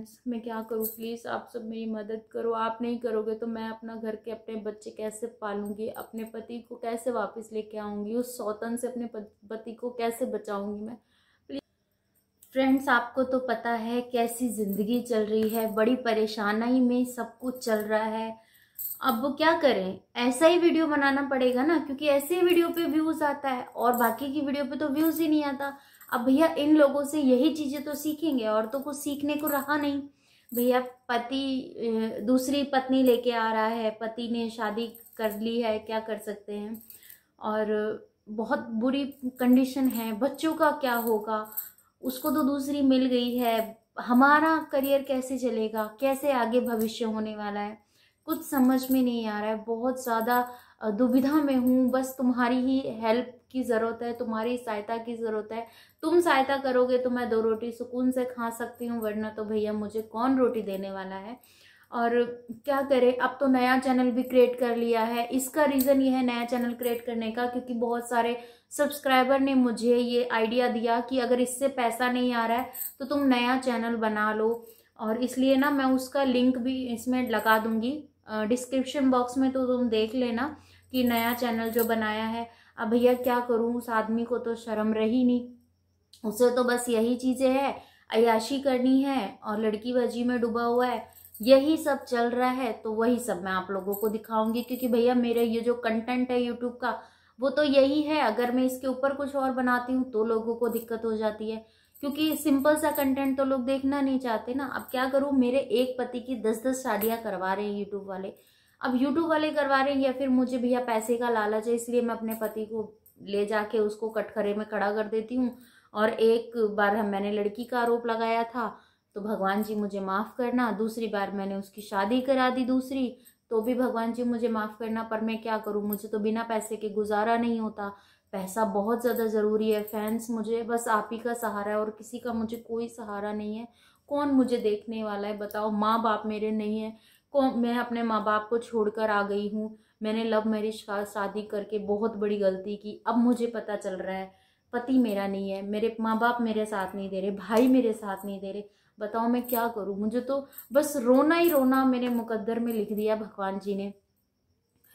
friends मैं क्या करूँ प्लीज़ आप सब मेरी मदद करो आप नहीं करोगे तो मैं अपना घर के अपने बच्चे कैसे पालूंगी अपने पति को कैसे वापस लेके आऊँगी उस सौतन से अपने पति को कैसे बचाऊँगी मैं फ्रेंड्स आपको तो पता है कैसी ज़िंदगी चल रही है बड़ी परेशानी में सब कुछ चल रहा है अब वो क्या करें ऐसा ही वीडियो बनाना पड़ेगा ना क्योंकि ऐसे वीडियो पे व्यूज़ आता है और बाकी की वीडियो पे तो व्यूज़ ही नहीं आता अब भैया इन लोगों से यही चीज़ें तो सीखेंगे और तो कुछ सीखने को रहा नहीं भैया पति दूसरी पत्नी लेके आ रहा है पति ने शादी कर ली है क्या कर सकते हैं और बहुत बुरी कंडीशन है बच्चों का क्या होगा उसको तो दूसरी मिल गई है हमारा करियर कैसे चलेगा कैसे आगे भविष्य होने वाला है कुछ समझ में नहीं आ रहा है बहुत ज़्यादा दुविधा में हूँ बस तुम्हारी ही हेल्प की ज़रूरत है तुम्हारी सहायता की ज़रूरत है तुम सहायता करोगे तो मैं दो रोटी सुकून से खा सकती हूँ वरना तो भैया मुझे कौन रोटी देने वाला है और क्या करें अब तो नया चैनल भी क्रिएट कर लिया है इसका रीज़न ये है नया चैनल क्रिएट करने का क्योंकि बहुत सारे सब्सक्राइबर ने मुझे ये आइडिया दिया कि अगर इससे पैसा नहीं आ रहा है तो तुम नया चैनल बना लो और इसलिए ना मैं उसका लिंक भी इसमें लगा दूंगी डिस्क्रिप्शन बॉक्स में तो तुम देख लेना कि नया चैनल जो बनाया है अब भैया क्या करूँ उस आदमी को तो शर्म रही नहीं उसे तो बस यही चीज़ें हैं अयाशी करनी है और लड़की बाजी में डूबा हुआ है यही सब चल रहा है तो वही सब मैं आप लोगों को दिखाऊंगी क्योंकि भैया मेरा ये जो कंटेंट है यूट्यूब का वो तो यही है अगर मैं इसके ऊपर कुछ और बनाती हूँ तो लोगों को दिक्कत हो जाती है क्योंकि सिंपल सा कंटेंट तो लोग देखना नहीं चाहते ना अब क्या करूँ मेरे एक पति की दस दस शादियाँ करवा रहे हैं यूट्यूब वाले अब यूट्यूब वाले करवा रहे हैं या फिर मुझे भैया पैसे का लालच है इसलिए मैं अपने पति को ले जाके उसको कटखरे में खड़ा कर देती हूँ और एक बार मैंने लड़की का आरोप लगाया था तो भगवान जी मुझे माफ़ करना दूसरी बार मैंने उसकी शादी करा दी दूसरी तो भी भगवान जी मुझे माफ़ करना पर मैं क्या करूँ मुझे तो बिना पैसे के गुजारा नहीं होता पैसा बहुत ज़्यादा ज़रूरी है फैंस मुझे बस आप ही का सहारा है और किसी का मुझे कोई सहारा नहीं है कौन मुझे देखने वाला है बताओ माँ बाप मेरे नहीं है कौन मैं अपने माँ बाप को छोड़कर आ गई हूँ मैंने लव मैरिज शादी करके बहुत बड़ी गलती की अब मुझे पता चल रहा है पति मेरा नहीं है मेरे माँ बाप मेरे साथ नहीं दे रहे भाई मेरे साथ नहीं दे रहे बताओ मैं क्या करूँ मुझे तो बस रोना ही रोना मेरे मुकद्दर में लिख दिया भगवान जी ने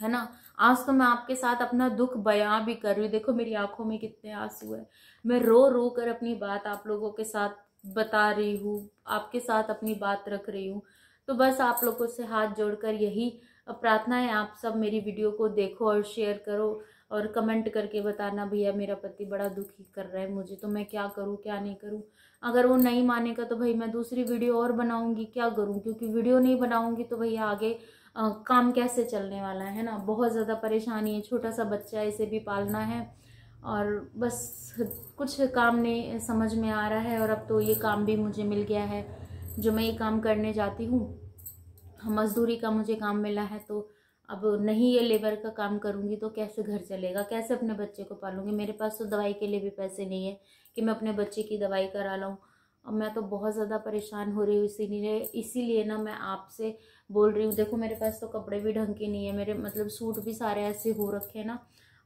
है ना आज तो मैं आपके साथ अपना दुख बयां भी कर रही हूँ देखो मेरी आंखों में कितने आंसू है मैं रो रो कर अपनी बात आप लोगों के साथ बता रही हूँ आपके साथ अपनी बात रख रही हूँ तो बस आप लोगों से हाथ जोड़कर यही प्रार्थना है आप सब मेरी वीडियो को देखो और शेयर करो और कमेंट करके बताना भैया मेरा पति बड़ा दुखी कर रहा है मुझे तो मैं क्या करूँ क्या नहीं करूँ अगर वो नहीं मानेगा तो भाई मैं दूसरी वीडियो और बनाऊँगी क्या करूँ क्योंकि वीडियो नहीं बनाऊँगी तो भैया आगे आ, काम कैसे चलने वाला है ना बहुत ज़्यादा परेशानी है छोटा सा बच्चा है इसे भी पालना है और बस कुछ काम नहीं समझ में आ रहा है और अब तो ये काम भी मुझे मिल गया है जो मैं ये काम करने जाती हूँ मजदूरी का मुझे काम मिला है तो अब नहीं ये लेबर का काम करूँगी तो कैसे घर चलेगा कैसे अपने बच्चे को पालूंगी मेरे पास तो दवाई के लिए भी पैसे नहीं है कि मैं अपने बच्चे की दवाई करा लाऊँ अब मैं तो बहुत ज़्यादा परेशान हो रही हूँ इसीलिए इसीलिए ना मैं आपसे बोल रही हूँ देखो मेरे पास तो कपड़े भी ढंग के नहीं है मेरे मतलब सूट भी सारे ऐसे हो रखे हैं ना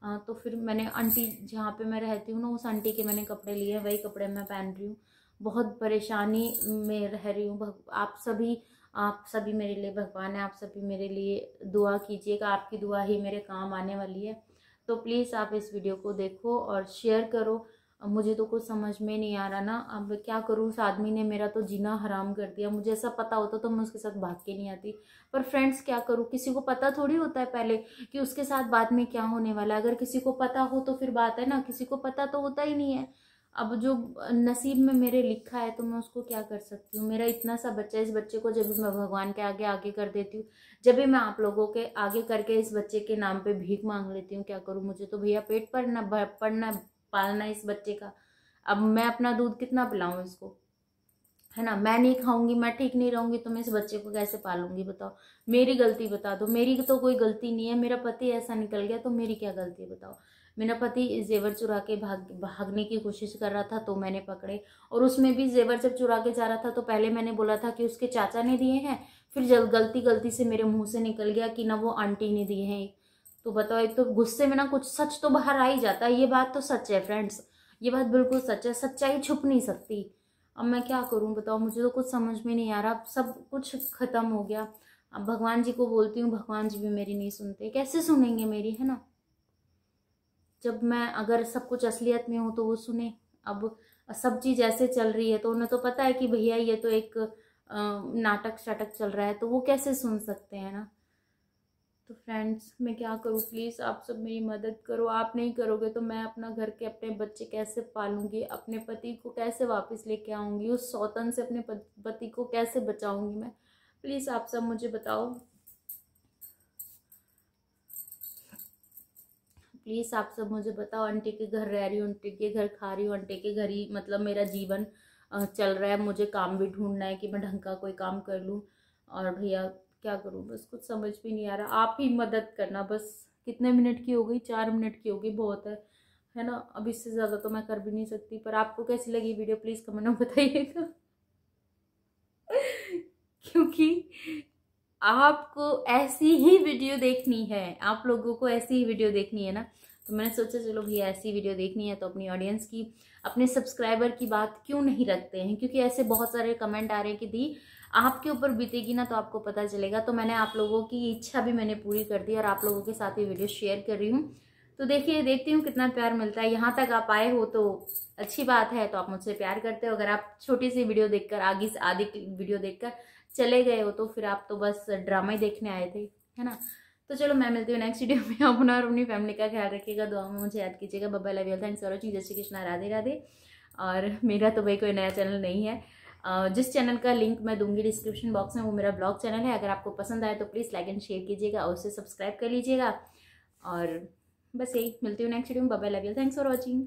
आ, तो फिर मैंने आंटी जहाँ पे मैं रहती हूँ ना उस आंटी के मैंने कपड़े लिए हैं वही कपड़े मैं पहन रही हूँ बहुत परेशानी में रह रही हूँ आप सभी आप सभी मेरे लिए भगवान है आप सभी मेरे लिए दुआ कीजिएगा आपकी दुआ ही मेरे काम आने वाली है तो प्लीज़ आप इस वीडियो को देखो और शेयर करो मुझे तो कुछ समझ में नहीं आ रहा ना अब क्या करूँ उस आदमी ने मेरा तो जीना हराम कर दिया मुझे ऐसा पता होता तो मैं उसके साथ भाग के नहीं आती पर फ्रेंड्स क्या करूँ किसी को पता थोड़ी होता है पहले कि उसके साथ बाद में क्या होने वाला है अगर किसी को पता हो तो फिर बात है ना किसी को पता तो होता ही नहीं है अब जो नसीब में मेरे लिखा है तो मैं उसको क्या कर सकती हूँ मेरा इतना सा बच्चा है इस बच्चे को जब भी मैं भगवान के आगे आगे कर देती हूँ जब भी मैं आप लोगों के आगे करके इस बच्चे के नाम पे भीख मांग लेती हूँ क्या करूँ मुझे तो भैया पेट पड़ना पड़ना पालना इस बच्चे का अब मैं अपना दूध कितना पिलाऊँ इसको है ना मैं नहीं खाऊंगी मैं ठीक नहीं रहूंगी तो मैं इस बच्चे को कैसे पालूंगी बताओ मेरी गलती बता दो मेरी तो कोई गलती नहीं है मेरा पति ऐसा निकल गया तो मेरी क्या गलती है बताओ मेरा पति जेवर चुरा के भाग भागने की कोशिश कर रहा था तो मैंने पकड़े और उसमें भी जेवर जब चुरा के जा रहा था तो पहले मैंने बोला था कि उसके चाचा ने दिए हैं फिर जब गलती गलती से मेरे मुंह से निकल गया कि ना वो आंटी ने दिए हैं तो बताओ एक तो गुस्से में ना कुछ सच तो बाहर आ ही जाता है ये बात तो सच है फ्रेंड्स ये बात बिल्कुल सच है सच्चाई छुप नहीं सकती अब मैं क्या करूँ बताओ मुझे तो कुछ समझ में नहीं आ रहा सब कुछ ख़त्म हो गया अब भगवान जी को बोलती हूँ भगवान जी भी मेरी नहीं सुनते कैसे सुनेंगे मेरी है ना जब मैं अगर सब कुछ असलियत में हो तो वो सुने अब सब चीज़ ऐसे चल रही है तो उन्हें तो पता है कि भैया ये तो एक नाटक शाटक चल रहा है तो वो कैसे सुन सकते हैं ना तो फ्रेंड्स मैं क्या करूँ प्लीज़ आप सब मेरी मदद करो आप नहीं करोगे तो मैं अपना घर के अपने बच्चे कैसे पालूंगी अपने पति को कैसे वापस लेके आऊँगी उस सौतन से अपने पति को कैसे बचाऊँगी मैं प्लीज़ आप सब मुझे बताओ प्लीज़ आप सब मुझे बताओ आंटी के घर रह रही हूँ आंटी के घर खा रही हूँ आंटी के घर ही मतलब मेरा जीवन चल रहा है मुझे काम भी ढूंढना है कि मैं ढंग का कोई काम कर लूँ और भैया क्या करूँ बस कुछ समझ भी नहीं आ रहा आप ही मदद करना बस कितने मिनट की हो गई चार मिनट की हो गई बहुत है है ना अब इससे ज़्यादा तो मैं कर भी नहीं सकती पर आपको कैसी लगी वीडियो प्लीज़ कमेंट में बताइएगा क्योंकि आपको ऐसी ही वीडियो देखनी है आप लोगों को ऐसी ही वीडियो देखनी है ना तो मैंने सोचा चलो भैया ऐसी वीडियो देखनी है तो अपनी ऑडियंस की अपने सब्सक्राइबर की बात क्यों नहीं रखते हैं क्योंकि ऐसे बहुत सारे कमेंट आ रहे हैं कि दी आपके ऊपर बीतेगी ना तो आपको पता चलेगा तो मैंने आप लोगों की इच्छा भी मैंने पूरी कर दी और आप लोगों के साथ ये वीडियो शेयर कर रही हूँ तो देखिए देखती हूँ कितना प्यार मिलता है यहाँ तक आप आए हो तो अच्छी बात है तो आप मुझसे प्यार करते हो अगर आप छोटी सी वीडियो देखकर आगे से आधी वीडियो देखकर चले गए हो तो फिर आप तो बस ड्रामा ही देखने आए थे है ना तो चलो मैं मिलती हूँ नेक्स्ट वीडियो में अपना और अपनी फैमिली का ख्याल रखिएगा दुआ में मुझे याद कीजिएगा बब्बा लव थैंक्स फॉर वॉचिंग जय श्री कृष्णा राधे राधे और मेरा तो भाई कोई नया चैनल नहीं है जिस चैनल का लिंक मैं दूंगी डिस्क्रिप्शन बॉक्स में वो मेरा ब्लॉग चैनल है अगर आपको पसंद आए तो प्लीज़ लाइक एंड शेयर कीजिएगा और उसे सब्सक्राइब कर लीजिएगा और बस यही मिलती हूँ नेक्स्ट वीडियो में babe love you thanks for watching